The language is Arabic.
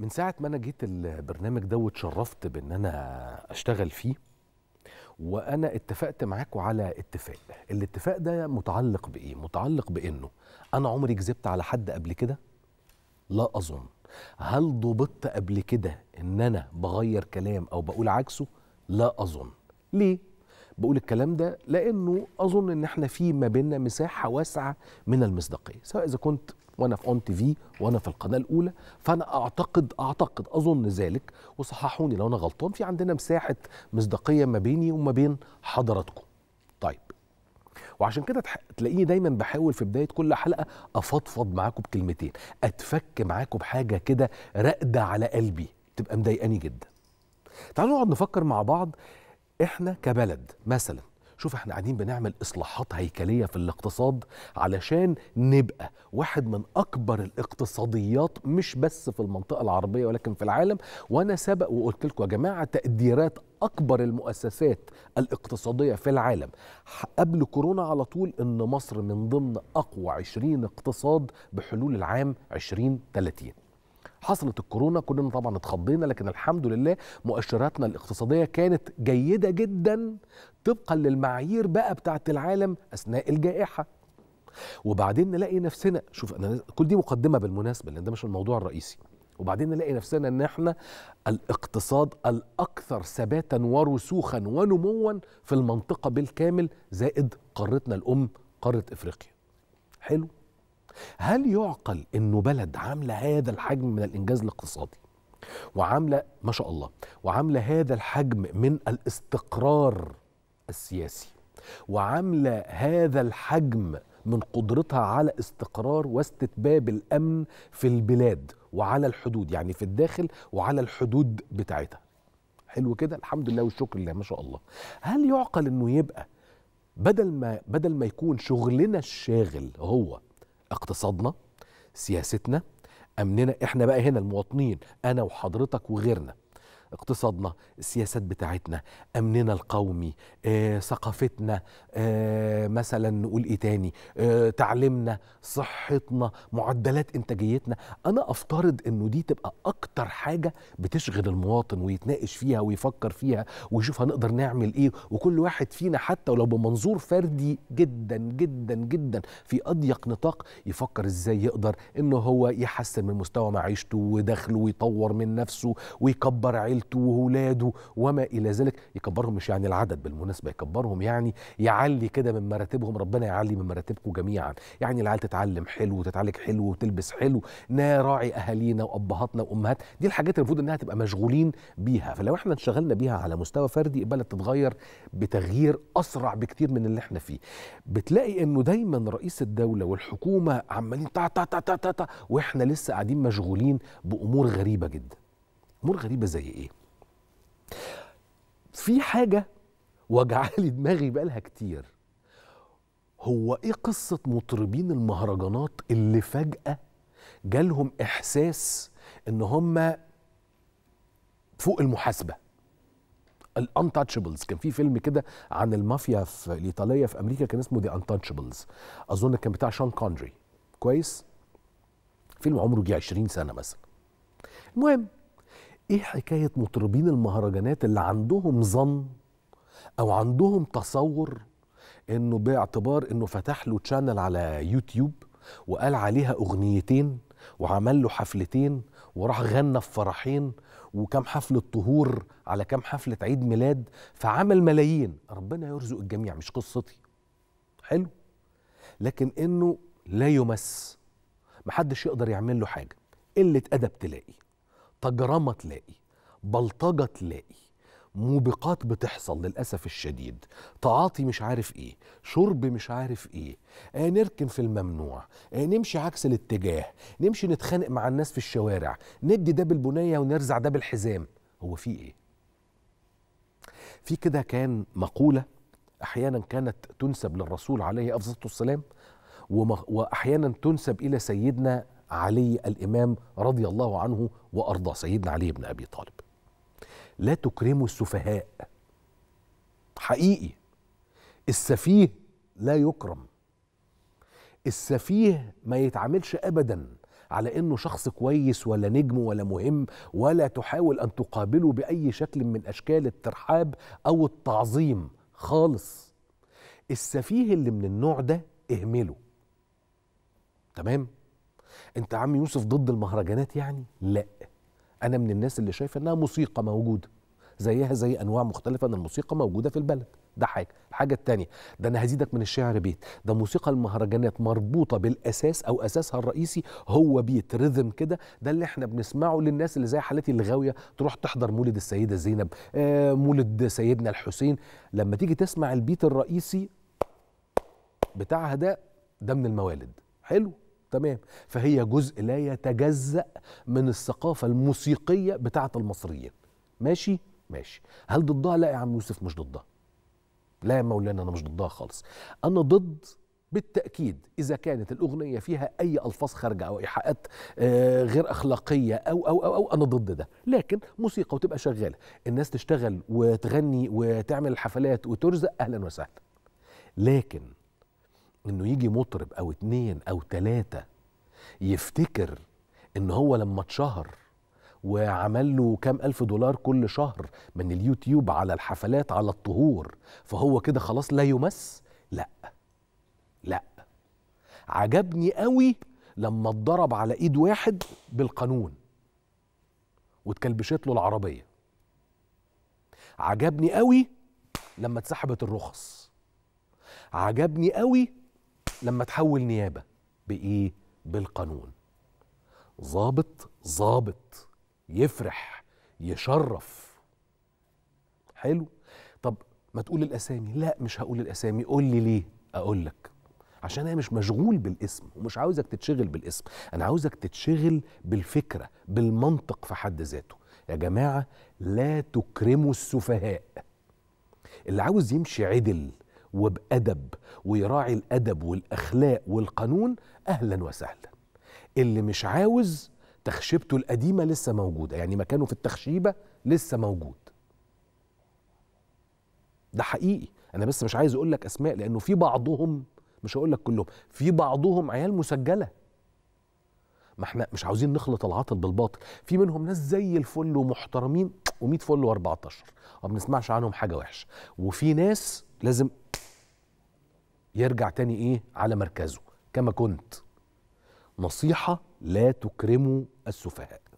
من ساعه ما انا جيت البرنامج ده واتشرفت بان انا اشتغل فيه وانا اتفقت معاكوا على اتفاق الاتفاق ده متعلق بايه متعلق بانه انا عمري كذبت على حد قبل كده لا اظن هل ضبطت قبل كده ان انا بغير كلام او بقول عكسه لا اظن ليه بقول الكلام ده لانه اظن ان احنا في ما بيننا مساحه واسعه من المصداقيه سواء اذا كنت وانا في اون تي في وانا في القناه الاولى فانا اعتقد اعتقد اظن ذلك وصححوني لو انا غلطان في عندنا مساحه مصداقيه ما بيني وما بين حضراتكم طيب وعشان كده تلاقيني دايما بحاول في بدايه كل حلقه افضفض معاكم بكلمتين اتفك معاكم بحاجه كده راقده على قلبي تبقى مضايقاني جدا تعالوا نقعد نفكر مع بعض احنا كبلد مثلا شوف احنا قاعدين بنعمل اصلاحات هيكليه في الاقتصاد علشان نبقى واحد من اكبر الاقتصاديات مش بس في المنطقه العربيه ولكن في العالم وانا سبق وقلت لكم يا جماعه تقديرات اكبر المؤسسات الاقتصاديه في العالم قبل كورونا على طول ان مصر من ضمن اقوى 20 اقتصاد بحلول العام 2030 حصلت الكورونا كلنا طبعا اتخضينا لكن الحمد لله مؤشراتنا الاقتصاديه كانت جيده جدا طبقا للمعايير بقى بتاعه العالم اثناء الجائحه وبعدين نلاقي نفسنا شوف انا كل دي مقدمه بالمناسبه لان ده مش الموضوع الرئيسي وبعدين نلاقي نفسنا ان احنا الاقتصاد الاكثر ثباتا ورسوخا ونموا في المنطقه بالكامل زائد قارتنا الام قاره افريقيا حلو هل يعقل انه بلد عامله هذا الحجم من الانجاز الاقتصادي وعامله ما شاء الله وعامله هذا الحجم من الاستقرار السياسي وعامله هذا الحجم من قدرتها على استقرار واستتباب الامن في البلاد وعلى الحدود يعني في الداخل وعلى الحدود بتاعتها حلو كده الحمد لله والشكر لله ما شاء الله هل يعقل انه يبقى بدل ما بدل ما يكون شغلنا الشاغل هو اقتصادنا سياستنا امننا احنا بقى هنا المواطنين انا وحضرتك وغيرنا اقتصادنا السياسات بتاعتنا امننا القومي آه، ثقافتنا آه، مثلا نقول ايه تاني آه، تعليمنا صحتنا معدلات انتاجيتنا انا افترض انه دي تبقى اكتر حاجه بتشغل المواطن ويتناقش فيها ويفكر فيها ويشوف هنقدر نعمل ايه وكل واحد فينا حتى ولو بمنظور فردي جدا جدا جدا في اضيق نطاق يفكر ازاي يقدر انه هو يحسن من مستوى معيشته ودخله ويطور من نفسه ويكبر عيلته وعيلته وولاده وما الى ذلك يكبرهم مش يعني العدد بالمناسبه يكبرهم يعني يعلي كده من مراتبهم ربنا يعلي من مراتبكم جميعا يعني العيال تتعلم حلو وتتعالج حلو وتلبس حلو نراعي اهالينا وابهاتنا وامهات دي الحاجات المفروض انها تبقى مشغولين بيها فلو احنا انشغلنا بيها على مستوى فردي البلد تتغير بتغيير اسرع بكتير من اللي احنا فيه بتلاقي انه دايما رئيس الدوله والحكومه عمالين تا تا تا تا تا واحنا لسه قاعدين مشغولين بامور غريبه جدا امور غريبه زي ايه في حاجه وجعالي دماغي بقالها كتير هو ايه قصه مطربين المهرجانات اللي فجاه جالهم احساس ان هم فوق المحاسبه الانتاتشبلز كان في فيلم كده عن المافيا في الايطاليه في امريكا كان اسمه ذا انتاتشبلز اظن كان بتاع شون كوندري كويس فيلم عمره جه 20 سنه مثلا المهم ايه حكايه مطربين المهرجانات اللي عندهم ظن او عندهم تصور انه باعتبار انه فتح له تشانل على يوتيوب وقال عليها اغنيتين وعمل له حفلتين وراح غنى في فرحين وكم حفلة طهور على كم حفلة عيد ميلاد فعمل ملايين ربنا يرزق الجميع مش قصتي حلو لكن انه لا يمس محدش يقدر يعمل له حاجة قلة أدب تلاقي تجرمة تلاقي بلطجة تلاقي موبقات بتحصل للأسف الشديد تعاطي مش عارف إيه شرب مش عارف إيه آه نركن في الممنوع آه نمشي عكس الاتجاه نمشي نتخانق مع الناس في الشوارع ندي ده بالبنية ونرزع ده بالحزام هو في إيه في كده كان مقولة أحيانا كانت تنسب للرسول عليه أفضل الصلاة والسلام وأحيانا تنسب إلى سيدنا علي الإمام رضي الله عنه وأرضاه سيدنا علي بن أبي طالب لا تكرموا السفهاء حقيقي السفيه لا يكرم السفيه ما يتعاملش أبدا على انه شخص كويس ولا نجم ولا مهم ولا تحاول ان تقابله باي شكل من اشكال الترحاب او التعظيم خالص السفيه اللي من النوع ده اهمله تمام انت عم يوسف ضد المهرجانات يعني لا انا من الناس اللي شايفه انها موسيقى موجوده زيها زي انواع مختلفه من الموسيقى موجوده في البلد ده حاجه الحاجه الثانيه ده انا هزيدك من الشعر بيت ده موسيقى المهرجانات مربوطه بالاساس او اساسها الرئيسي هو بيت ريذم كده ده اللي احنا بنسمعه للناس اللي زي حالتي الغاويه تروح تحضر مولد السيده زينب آه مولد سيدنا الحسين لما تيجي تسمع البيت الرئيسي بتاعها ده ده من الموالد حلو تمام فهي جزء لا يتجزأ من الثقافة الموسيقية بتاعة المصريين ماشي ماشي هل ضدها لا يا عم يوسف مش ضدها لا يا مولانا انا مش ضدها خالص انا ضد بالتأكيد إذا كانت الأغنية فيها أي ألفاظ خارجة أو إيحاءات آه، غير أخلاقية أو أو أو أو أنا ضد ده، لكن موسيقى وتبقى شغالة، الناس تشتغل وتغني وتعمل حفلات وترزق أهلا وسهلا. لكن انه يجي مطرب او اتنين او تلاته يفتكر ان هو لما اتشهر وعمل له كام ألف دولار كل شهر من اليوتيوب على الحفلات على الطهور فهو كده خلاص لا يمس لا لا عجبني قوي لما اتضرب على ايد واحد بالقانون واتكلبشت له العربية عجبني قوي لما اتسحبت الرخص عجبني قوي لما تحول نيابه بايه بالقانون ظابط ظابط يفرح يشرف حلو طب ما تقول الاسامي لا مش هقول الاسامي قول لي ليه اقول لك عشان انا مش مشغول بالاسم ومش عاوزك تتشغل بالاسم انا عاوزك تتشغل بالفكره بالمنطق في حد ذاته يا جماعه لا تكرموا السفهاء اللي عاوز يمشي عدل وبأدب ويراعي الأدب والأخلاق والقانون أهلا وسهلا اللي مش عاوز تخشيبته القديمة لسه موجودة يعني مكانه في التخشيبة لسه موجود ده حقيقي أنا بس مش عايز أقول لك أسماء لأنه في بعضهم مش هقول لك كلهم في بعضهم عيال مسجلة ما احنا مش عاوزين نخلط العاطل بالباطل في منهم ناس زي الفل ومحترمين و100 فل و14 ما بنسمعش عنهم حاجه وحشه وفي ناس لازم يرجع تاني ايه على مركزه كما كنت نصيحه لا تكرموا السفهاء